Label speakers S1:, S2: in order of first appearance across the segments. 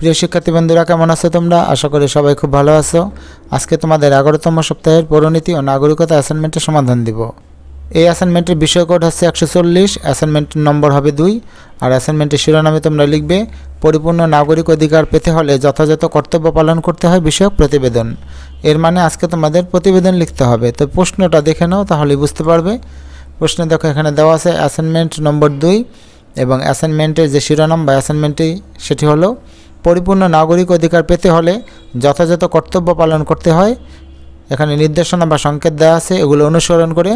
S1: প্রিয় শিক্ষার্থী বন্ধুরা কেমন আছো তোমরা আশা করি সবাই খুব ভালো আছো আজকে তোমাদের এগারোতম সপ্তাহের পরিণীতি ও নাগরিকতা অ্যাসাইনমেন্টের সমাধান দিব এই অ্যাসাইনমেন্টের বিষয় কোড হচ্ছে একশো চল্লিশ অ্যাসাইনমেন্টের নম্বর হবে দুই আর অ্যাসাইনমেন্টের শিরোনামে তোমরা লিখবে পরিপূর্ণ নাগরিক অধিকার পেতে হলে যথাযথ কর্তব্য পালন করতে হয় বিষয়ক প্রতিবেদন এর মানে আজকে তোমাদের প্রতিবেদন লিখতে হবে তো প্রশ্নটা দেখে নাও তাহলে বুঝতে পারবে প্রশ্ন দেখো এখানে দেওয়া আছে অ্যাসাইনমেন্ট নম্বর দুই এবং অ্যাসাইনমেন্টের যে শিরোনাম বা অ্যাসাইনমেন্টটি সেটি হলো পরিপূর্ণ নাগরিক অধিকার পেতে হলে যথাযথ কর্তব্য পালন করতে হয় এখানে নির্দেশনা বা সংকেত দেওয়া আছে এগুলো অনুসরণ করে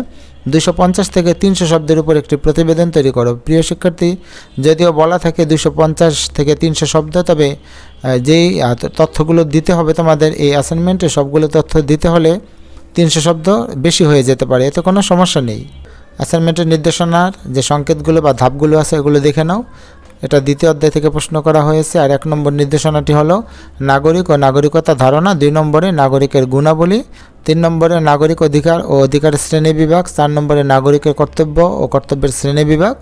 S1: দুশো থেকে তিনশো শব্দের উপর একটি প্রতিবেদন তৈরি করো প্রিয় শিক্ষার্থী যদিও বলা থাকে দুশো থেকে তিনশো শব্দ তবে যেই তথ্যগুলো দিতে হবে তোমাদের এই অ্যাসাইনমেন্টে সবগুলো তথ্য দিতে হলে তিনশো শব্দ বেশি হয়ে যেতে পারে এতে কোনো সমস্যা নেই অ্যাসাইনমেন্টের নির্দেশনার যে সংকেতগুলো বা ধাপগুলো আছে এগুলো দেখে নাও এটা দ্বিতীয় অধ্যায় থেকে প্রশ্ন করা হয়েছে আর এক নম্বর নির্দেশনাটি হলো নাগরিক ও নাগরিকতা ধারণা দুই নম্বরে নাগরিকের গুণাবলী তিন নম্বরে নাগরিক অধিকার ও অধিকার শ্রেণী বিভাগ চার নম্বরে নাগরিকের কর্তব্য ও কর্তব্যের শ্রেণী বিভাগ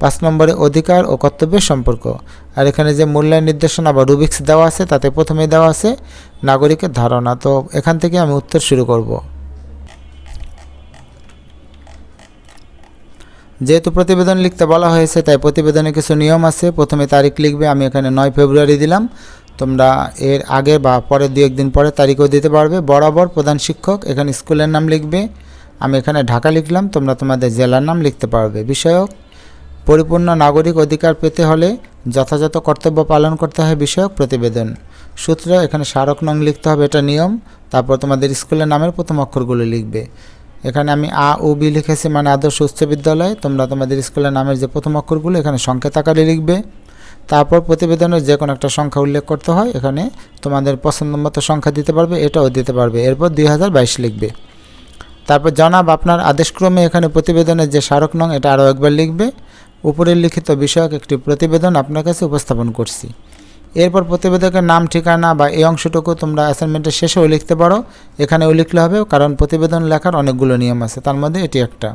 S1: পাঁচ নম্বরে অধিকার ও কর্তব্যের সম্পর্ক আর এখানে যে মূল্যায়ন নির্দেশনা বা রুবিক্স দেওয়া আছে তাতে প্রথমে দেওয়া আছে নাগরিকের ধারণা তো এখান থেকে আমি উত্তর শুরু করব যেহেতু প্রতিবেদন লিখতে বলা হয়েছে তাই প্রতিবেদনে কিছু নিয়ম আছে প্রথমে তারিখ লিখবে আমি এখানে নয় ফেব্রুয়ারি দিলাম তোমরা এর আগে বা পরের দু একদিন পরে তারিখও দিতে পারবে বরাবর প্রধান শিক্ষক এখানে স্কুলের নাম লিখবে আমি এখানে ঢাকা লিখলাম তোমরা তোমাদের জেলার নাম লিখতে পারবে বিষয়ক পরিপূর্ণ নাগরিক অধিকার পেতে হলে যথাযথ কর্তব্য পালন করতে হয় বিষয়ক প্রতিবেদন সূত্র এখানে স্মারক নং লিখতে হবে এটা নিয়ম তারপর তোমাদের স্কুলের নামের প্রথম অক্ষরগুলো লিখবে এখানে আমি আ ও বি লিখেছি মানে আদর্শ উচ্চ বিদ্যালয় তোমরা তোমাদের স্কুলের নামের যে প্রথম অক্ষরগুলো এখানে সংখ্যা আকারে লিখবে তারপর প্রতিবেদনের যে কোনো একটা সংখ্যা উল্লেখ করতে হয় এখানে তোমাদের পছন্দ মতো সংখ্যা দিতে পারবে এটাও দিতে পারবে এরপর দুই লিখবে তারপর জনাব আপনার আদেশক্রমে এখানে প্রতিবেদনের যে স্মারক নং এটা আরও একবার লিখবে উপরের লিখিত বিষয়ক একটি প্রতিবেদন আপনার কাছে উপস্থাপন করছি এরপর প্রতিবেদকের নাম ঠিকানা বা এই অংশটুকু তোমরা অ্যাসাইনমেন্টের শেষেও লিখতে পারো এখানেও লিখলে হবে কারণ প্রতিবেদন লেখার অনেকগুলো নিয়ম আছে তার মধ্যে এটি একটা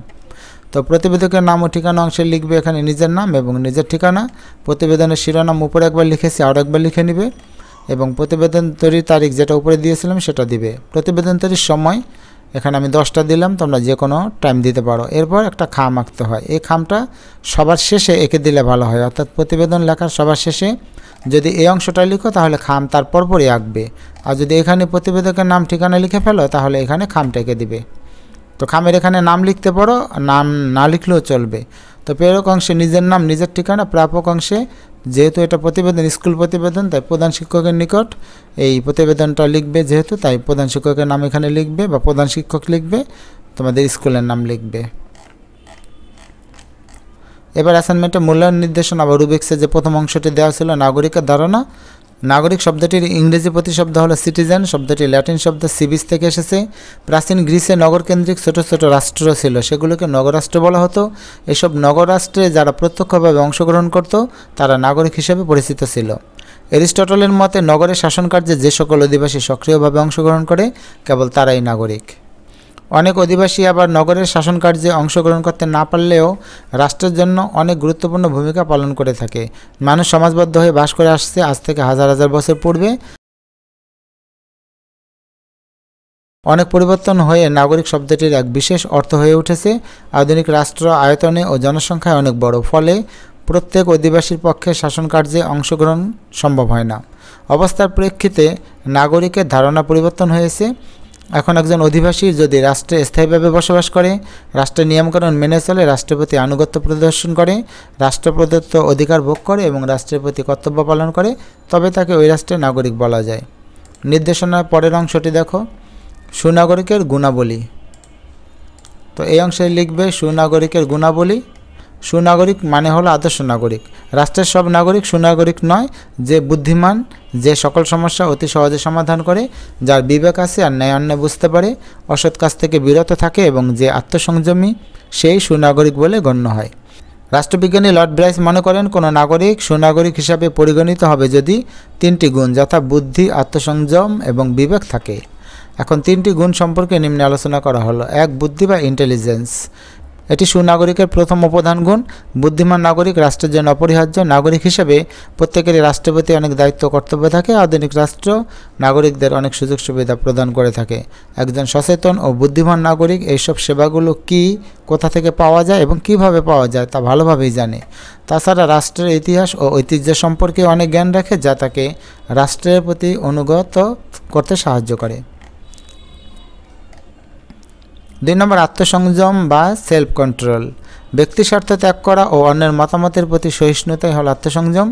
S1: তো প্রতিবেদকের নাম ও ঠিকানা অংশে লিখবে এখানে নিজের নাম এবং নিজের ঠিকানা প্রতিবেদনের শিরোনাম উপরে একবার লিখেছি আরও একবার লিখে নিবে এবং প্রতিবেদন তৈরির তারিখ যেটা উপরে দিয়েছিলাম সেটা দিবে প্রতিবেদন তৈরির সময় এখানে আমি দশটা দিলাম তোমরা যে কোনো টাইম দিতে পারো এরপর একটা খাম আঁকতে হয় এই খামটা সবার শেষে এঁকে দিলে ভালো হয় অর্থাৎ প্রতিবেদন লেখার সবার শেষে যদি এই অংশটা লিখো তাহলে খাম তার পরপরই আঁকবে আর যদি এখানে প্রতিবেদকের নাম ঠিকানা লিখে ফেলো তাহলে এখানে খাম টেকে দিবে তো খামের এখানে নাম লিখতে পারো নাম না লিখলেও চলবে তো প্রেরক অংশে নিজের নাম নিজের ঠিকানা প্রাপক অংশে যেহেতু এটা প্রতিবেদন স্কুল প্রতিবেদন তাই প্রধান শিক্ষকের নিকট এই প্রতিবেদনটা লিখবে যেহেতু তাই প্রধান শিক্ষকের নাম এখানে লিখবে বা প্রধান শিক্ষক লিখবে তোমাদের স্কুলের নাম লিখবে এবার অ্যাসাইনমেন্টে মূল্যায়ন নির্দেশনা বা রুবিক্সে যে প্রথম অংশটি দেওয়া ছিল নাগরিকের ধারণা নাগরিক শব্দটির ইংরেজি প্রতিশব্দ হলো সিটিজেন শব্দটি ল্যাটিন শব্দ সিবিস থেকে এসেছে প্রাচীন গ্রিসে নগরকেন্দ্রিক ছোট ছোট রাষ্ট্র ছিল সেগুলোকে নগরাষ্ট্র বলা হতো এসব নগরাষ্ট্রে যারা প্রত্যক্ষভাবে অংশগ্রহণ করত তারা নাগরিক হিসেবে পরিচিত ছিল এরিস্টটলের মতে নগরের শাসনকার্যে যে সকল অধিবাসী সক্রিয়ভাবে অংশগ্রহণ করে কেবল তারাই নাগরিক অনেক অধিবাসী আবার নগরের শাসনকার্যে অংশগ্রহণ করতে না পারলেও রাষ্ট্রের জন্য অনেক গুরুত্বপূর্ণ ভূমিকা পালন করে থাকে মানুষ সমাজবদ্ধ হয়ে বাস করে আসছে আজ থেকে হাজার হাজার বছর পূর্বে অনেক পরিবর্তন হয়ে নাগরিক শব্দটির এক বিশেষ অর্থ হয়ে উঠেছে আধুনিক রাষ্ট্র আয়তনে ও জনসংখ্যায় অনেক বড় ফলে প্রত্যেক অধিবাসীর পক্ষে কার্যে অংশগ্রহণ সম্ভব হয় না অবস্থার প্রেক্ষিতে নাগরিকের ধারণা পরিবর্তন হয়েছে এখন একজন অধিবাসী যদি রাষ্ট্রে স্থায়ীভাবে বসবাস করে রাষ্ট্রের নিয়মকানুন মেনে চলে রাষ্ট্রপতি আনুগত্য প্রদর্শন করে রাষ্ট্র প্রদত্ত অধিকার ভোগ করে এবং রাষ্ট্রের প্রতি কর্তব্য পালন করে তবে তাকে ওই রাষ্ট্রের নাগরিক বলা যায় নির্দেশনার পরের অংশটি দেখো সুনাগরিকের গুণাবলী তো এই অংশে লিখবে সুনাগরিকের গুণাবলী সুনাগরিক মানে হলো আদর্শ নাগরিক রাষ্ট্রের সব নাগরিক সুনাগরিক নয় যে বুদ্ধিমান যে সকল সমস্যা অতি সহজে সমাধান করে যার বিবেক আছে আর ন্যায় অন্যায় বুঝতে পারে অসৎ কাজ থেকে বিরত থাকে এবং যে আত্মসংযমী সেই সুনাগরিক বলে গণ্য হয় রাষ্ট্রবিজ্ঞানী লর্ড ব্রাইস মনে করেন কোনো নাগরিক সুনাগরিক হিসাবে পরিগণিত হবে যদি তিনটি গুণ যথা বুদ্ধি আত্মসংযম এবং বিবেক থাকে এখন তিনটি গুণ সম্পর্কে নিম্নে আলোচনা করা হলো এক বুদ্ধি বা ইন্টেলিজেন্স এটি সুনাগরিকের প্রথম উপধান গুণ বুদ্ধিমান নাগরিক রাষ্ট্রের জন্য অপরিহার্য নাগরিক হিসেবে প্রত্যেকেরই রাষ্ট্রপতি অনেক দায়িত্ব কর্তব্য থাকে আধুনিক রাষ্ট্র নাগরিকদের অনেক সুযোগ সুবিধা প্রদান করে থাকে একজন সচেতন ও বুদ্ধিমান নাগরিক এইসব সেবাগুলো কি কোথা থেকে পাওয়া যায় এবং কিভাবে পাওয়া যায় তা ভালোভাবেই জানে তাছাড়া রাষ্ট্রের ইতিহাস ও ঐতিহ্য সম্পর্কে অনেক জ্ঞান রাখে যা তাকে রাষ্ট্রের প্রতি অনুগত করতে সাহায্য করে দুই নম্বর আত্মসংযম বা সেলফ কন্ট্রোল ব্যক্তি স্বার্থ ত্যাগ করা ও অন্যের মতামতের প্রতি সহিষ্ণুতাই হল আত্মসংযম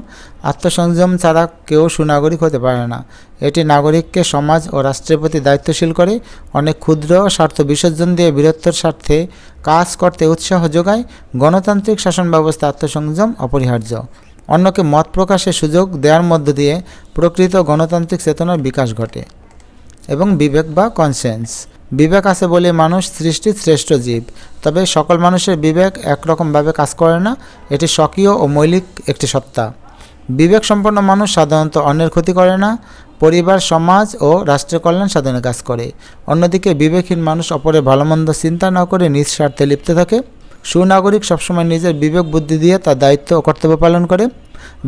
S1: আত্মসংযম ছাড়া কেউ সুনাগরিক হতে পারে না এটি নাগরিককে সমাজ ও রাষ্ট্রের প্রতি দায়িত্বশীল করে অনেক ক্ষুদ্র স্বার্থ বিসর্জন দিয়ে বীরত্বর স্বার্থে কাজ করতে উৎসাহ যোগায় গণতান্ত্রিক শাসন ব্যবস্থা আত্মসংযম অপরিহার্য অন্যকে মত প্রকাশের সুযোগ দেওয়ার মধ্য দিয়ে প্রকৃত গণতান্ত্রিক চেতনার বিকাশ ঘটে এবং বিবেক বা কনসেন্স বিবেক আছে বলে মানুষ সৃষ্টি শ্রেষ্ঠ জীব তবে সকল মানুষের বিবেক একরকমভাবে কাজ করে না এটি স্বকীয় ও মৌলিক একটি সত্তা বিবেক সম্পন্ন মানুষ সাধারণত অন্যের ক্ষতি করে না পরিবার সমাজ ও রাষ্ট্রের কল্যাণ সাধনে কাজ করে অন্যদিকে বিবেকহীন মানুষ অপরের ভালোমন্দ চিন্তা না করে নিজ স্বার্থে লিপ্ত থাকে সুনাগরিক সবসময় নিজের বিবেক বুদ্ধি দিয়ে তার দায়িত্ব ও কর্তব্য পালন করে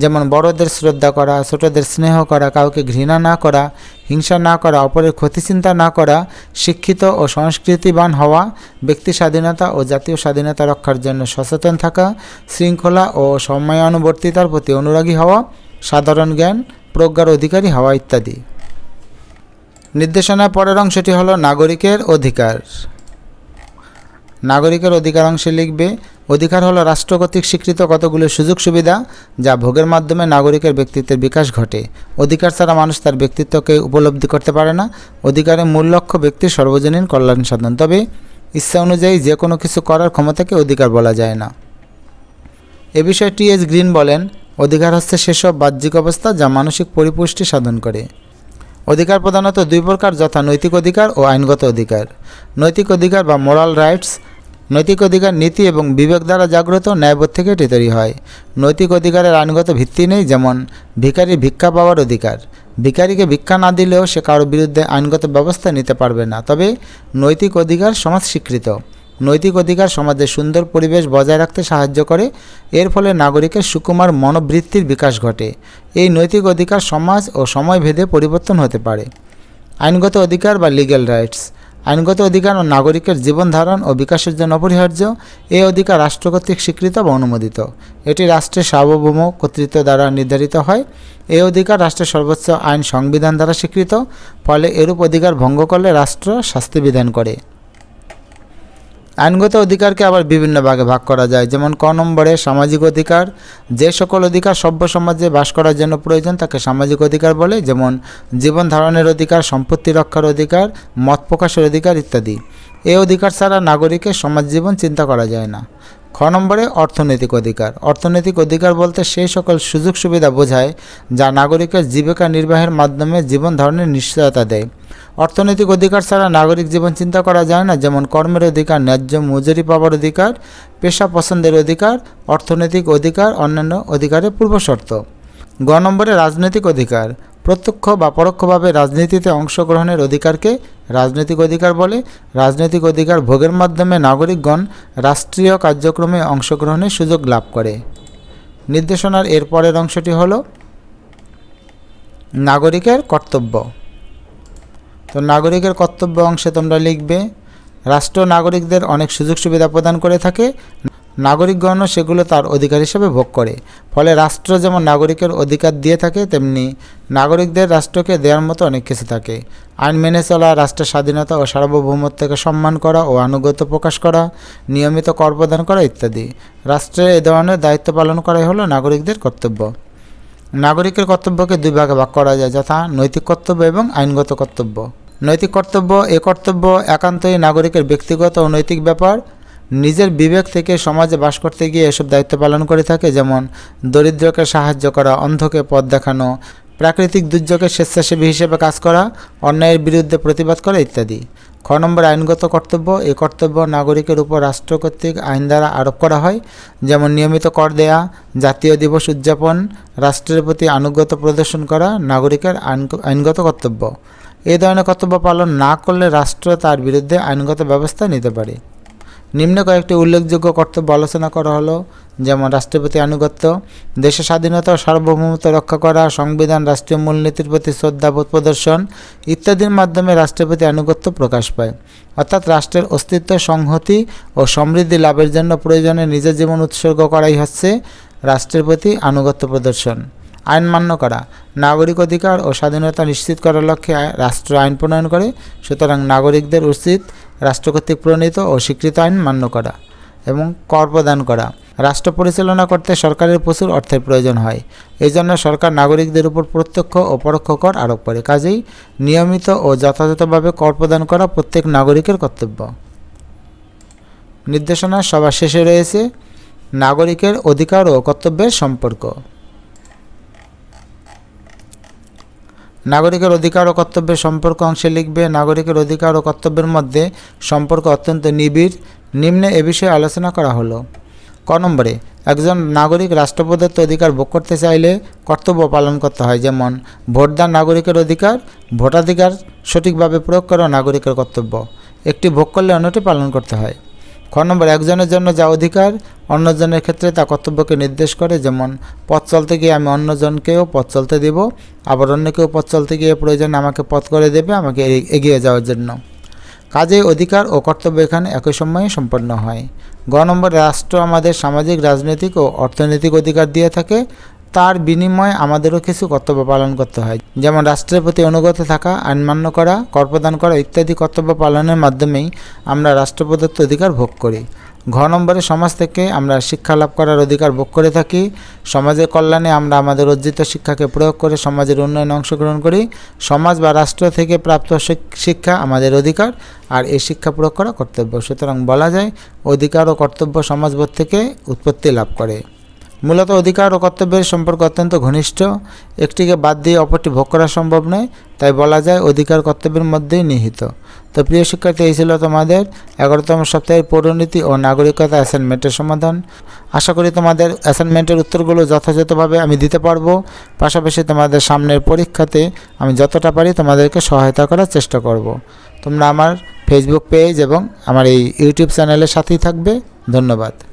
S1: যেমন বড়দের শ্রদ্ধা করা ছোটদের স্নেহ করা কাউকে ঘৃণা না করা হিংসা না করা অপরের ক্ষতি চিন্তা না করা শিক্ষিত ও সংস্কৃতিবান হওয়া ব্যক্তি স্বাধীনতা ও জাতীয় স্বাধীনতা রক্ষার জন্য সচেতন থাকা শৃঙ্খলা ও সময়ানুবর্তিতার প্রতি অনুরাগী হওয়া সাধারণ জ্ঞান প্রজ্ঞার অধিকারী হওয়া ইত্যাদি নির্দেশনার পরের অংশটি হলো নাগরিকের অধিকার নাগরিকের অধিকার অংশে লিখবে অধিকার হলো রাষ্ট্র কর্তৃক স্বীকৃত কতগুলো সুযোগ সুবিধা যা ভোগের মাধ্যমে নাগরিকের ব্যক্তিত্বের বিকাশ ঘটে অধিকার ছাড়া মানুষ তার ব্যক্তিত্বকে উপলব্ধি করতে পারে না অধিকারের মূল লক্ষ্য ব্যক্তির সর্বজনীন কল্যাণ সাধন তবে ইচ্ছা অনুযায়ী যে কোনো কিছু করার ক্ষমতাকে অধিকার বলা যায় না এ বিষয়ে টি এস গ্রিন বলেন অধিকার হচ্ছে সেসব বাহ্যিক অবস্থা যা মানসিক পরিপুষ্টি সাধন করে অধিকার প্রধানত দুই প্রকার যথা নৈতিক অধিকার ও আইনগত অধিকার নৈতিক অধিকার বা মোরাল রাইটস নৈতিক অধিকার নীতি এবং বিবেক দ্বারা জাগ্রত ন্যায়বোধ থেকে এটি তৈরি হয় নৈতিক অধিকারের আইনগত ভিত্তি নেই যেমন ভিকারি ভিক্ষা পাওয়ার অধিকার ভিকারিকে ভিক্ষা না দিলেও সে কারোর বিরুদ্ধে আইনগত ব্যবস্থা নিতে পারবে না তবে নৈতিক অধিকার সমাজ স্বীকৃত নৈতিক অধিকার সমাজে সুন্দর পরিবেশ বজায় রাখতে সাহায্য করে এর ফলে নাগরিকের সুকুমার মনোবৃত্তির বিকাশ ঘটে এই নৈতিক অধিকার সমাজ ও সময় ভেদে পরিবর্তন হতে পারে আইনগত অধিকার বা লিগ্যাল রাইটস আইনগত অধিকার ও নাগরিকের জীবন ধারণ ও বিকাশের জন্য অপরিহার্য এই অধিকার রাষ্ট্র কর্তৃক স্বীকৃত বা অনুমোদিত এটি রাষ্ট্রের সার্বভৌম কর্তৃত্ব দ্বারা নির্ধারিত হয় এই অধিকার রাষ্ট্রের সর্বোচ্চ আইন সংবিধান দ্বারা স্বীকৃত ফলে এরূপ অধিকার ভঙ্গ করলে রাষ্ট্র শাস্তি বিধান করে আইনগত অধিকারকে আবার বিভিন্ন ভাগে ভাগ করা যায় যেমন ক নম্বরে সামাজিক অধিকার যে সকল অধিকার সভ্য সমাজে বাস করার জন্য প্রয়োজন তাকে সামাজিক অধিকার বলে যেমন জীবন ধারণের অধিকার সম্পত্তি রক্ষার অধিকার মত প্রকাশের অধিকার ইত্যাদি এ অধিকার ছাড়া নাগরিকের সমাজ জীবন চিন্তা করা যায় না খ নম্বরে অর্থনৈতিক অধিকার অর্থনৈতিক অধিকার বলতে সেই সকল সুযোগ সুবিধা বোঝায় যা নাগরিকের জীবিকা নির্বাহের মাধ্যমে জীবন ধারণের নিশ্চয়তা দেয় অর্থনৈতিক অধিকার ছাড়া নাগরিক জীবন চিন্তা করা যায় না যেমন কর্মের অধিকার ন্যায্য মজুরি পাওয়ার অধিকার পেশা পছন্দের অধিকার অর্থনৈতিক অধিকার অন্যান্য অধিকারের পূর্বশর্ত গ নম্বরে রাজনৈতিক অধিকার প্রত্যক্ষ বা পরোক্ষভাবে রাজনীতিতে অংশগ্রহণের অধিকারকে রাজনৈতিক অধিকার বলে রাজনৈতিক অধিকার ভোগের মাধ্যমে নাগরিকগণ রাষ্ট্রীয় কার্যক্রমে অংশগ্রহণের সুযোগ লাভ করে নির্দেশনার এর পরের অংশটি হল নাগরিকের কর্তব্য তো নাগরিকের কর্তব্য অংশে তোমরা লিখবে রাষ্ট্র নাগরিকদের অনেক সুযোগ সুবিধা প্রদান করে থাকে নাগরিকগণও সেগুলো তার অধিকার হিসেবে ভোগ করে ফলে রাষ্ট্র যেমন নাগরিকের অধিকার দিয়ে থাকে তেমনি নাগরিকদের রাষ্ট্রকে দেওয়ার মতো অনেক কিছু থাকে আইন মেনে চলা রাষ্ট্রের স্বাধীনতা ও সার্বভৌমত্বকে সম্মান করা ও আনুগত্য প্রকাশ করা নিয়মিত কর প্রদান করা ইত্যাদি রাষ্ট্রে এ ধরনের দায়িত্ব পালন করাই হলো নাগরিকদের কর্তব্য নাগরিকের কর্তব্যকে দুই ভাগে ভাগ করা যায় যথা নৈতিক কর্তব্য এবং আইনগত কর্তব্য নৈতিক কর্তব্য এ কর্তব্য একান্তই নাগরিকের ব্যক্তিগত ও নৈতিক ব্যাপার নিজের বিবেক থেকে সমাজে বাস করতে গিয়ে এসব দায়িত্ব পালন করে থাকে যেমন দরিদ্রকে সাহায্য করা অন্ধকে পথ দেখানো প্রাকৃতিক দুর্যোগে স্বেচ্ছাসেবী হিসেবে কাজ করা অন্যায়ের বিরুদ্ধে প্রতিবাদ করা ইত্যাদি খ নম্বর আইনগত কর্তব্য এই কর্তব্য নাগরিকের উপর রাষ্ট্র কর্তৃক আইন দ্বারা আরোপ করা হয় যেমন নিয়মিত কর দেয়া জাতীয় দিবস উদযাপন রাষ্ট্রের প্রতি আনুগত্য প্রদর্শন করা নাগরিকের আইনগত কর্তব্য এই ধরনের কর্তব্য পালন না করলে রাষ্ট্র তার বিরুদ্ধে আইনগত ব্যবস্থা নিতে পারে নিম্ন কয়েকটি উল্লেখযোগ্য কর্তব্য আলোচনা করা হলো যেমন রাষ্ট্রপতি আনুগত্য দেশের স্বাধীনতা ও সার্বভৌমত্ব রক্ষা করা সংবিধান রাষ্ট্রীয় মূলনীতির প্রতি শ্রদ্ধাবোধ প্রদর্শন ইত্যাদির মাধ্যমে রাষ্ট্রপতি আনুগত্য প্রকাশ পায় অর্থাৎ রাষ্ট্রের অস্তিত্ব সংহতি ও সমৃদ্ধি লাভের জন্য প্রয়োজনে নিজের জীবন উৎসর্গ করাই হচ্ছে রাষ্ট্রের প্রতি আনুগত্য প্রদর্শন আইন মান্য করা নাগরিক অধিকার ও স্বাধীনতা নিশ্চিত করার লক্ষ্যে রাষ্ট্র আইন প্রণয়ন করে সুতরাং নাগরিকদের উচিত রাষ্ট্র কর্তৃক প্রণীত ও স্বীকৃত আইন মান্য করা এবং কর প্রদান করা রাষ্ট্র পরিচালনা করতে সরকারের প্রচুর অর্থের প্রয়োজন হয় এই জন্য সরকার নাগরিকদের উপর প্রত্যক্ষ ও পরোক্ষ কর আরোপ করে কাজেই নিয়মিত ও যথাযথভাবে কর প্রদান করা প্রত্যেক নাগরিকের কর্তব্য নির্দেশনা সবার শেষে রয়েছে নাগরিকের অধিকার ও কর্তব্যের সম্পর্ক নাগরিকের অধিকার ও কর্তব্যের সম্পর্ক অংশে লিখবে নাগরিকের অধিকার ও কর্তব্যের মধ্যে সম্পর্ক অত্যন্ত নিবিড় নিম্নে এ বিষয়ে আলোচনা করা হলো ক নম্বরে একজন নাগরিক রাষ্ট্রপ্রদত্ত অধিকার ভোগ করতে চাইলে কর্তব্য পালন করতে হয় যেমন ভোটদান নাগরিকের অধিকার ভোটাধিকার সঠিকভাবে প্রয়োগ করা নাগরিকের কর্তব্য একটি ভোগ করলে অন্যটি পালন করতে হয় খ নম্বর একজনের জন্য যা অধিকার অন্যজনের ক্ষেত্রে তা কর্তব্যকে নির্দেশ করে যেমন পথ চলতে গিয়ে আমি অন্যজনকেও পথ চলতে দেব আবার অন্যকেও পথ চলতে গিয়ে প্রয়োজন আমাকে পথ করে দেবে আমাকে এগিয়ে যাওয়ার জন্য কাজে অধিকার ও কর্তব্য এখানে একই সময়ে সম্পন্ন হয় গ নম্বর রাষ্ট্র আমাদের সামাজিক রাজনৈতিক ও অর্থনৈতিক অধিকার দিয়ে থাকে তার বিনিময়ে আমাদেরও কিছু কর্তব্য পালন করতে হয় যেমন রাষ্ট্রের প্রতি অনুগত থাকা আইন মান্য করা করপ্রদান করা ইত্যাদি কর্তব্য পালনের মাধ্যমেই আমরা রাষ্ট্রপ্রদত্ত অধিকার ভোগ করি ঘ নম্বরে সমাজ থেকে আমরা শিক্ষা লাভ করার অধিকার ভোগ করে থাকি সমাজের কল্যাণে আমরা আমাদের অর্জিত শিক্ষাকে প্রয়োগ করে সমাজের উন্নয়নে অংশগ্রহণ করি সমাজ বা রাষ্ট্র থেকে প্রাপ্ত শিক্ষা আমাদের অধিকার আর এই শিক্ষা প্রয়োগ করা কর্তব্য সুতরাং বলা যায় অধিকার ও কর্তব্য সমাজবোধ থেকে উৎপত্তি লাভ করে মূলত অধিকার ও কর্তব্যের সম্পর্ক অত্যন্ত ঘনিষ্ঠ একটিকে বাদ দিয়ে অপরটি ভোগ করা সম্ভব নয় তাই বলা যায় অধিকার কর্তব্যের মধ্যেই নিহিত তো প্রিয় শিক্ষার্থী এই ছিল তোমাদের এগারোতম সপ্তাহের পৌরনীতি ও নাগরিকতা অ্যাসাইনমেন্টের সমাধান আশা করি তোমাদের অ্যাসাইনমেন্টের উত্তরগুলো যথাযথভাবে আমি দিতে পারবো পাশাপাশি তোমাদের সামনের পরীক্ষাতে আমি যতটা পারি তোমাদেরকে সহায়তা করার চেষ্টা করব। তোমরা আমার ফেসবুক পেজ এবং আমার এই ইউটিউব চ্যানেলের সাথেই থাকবে ধন্যবাদ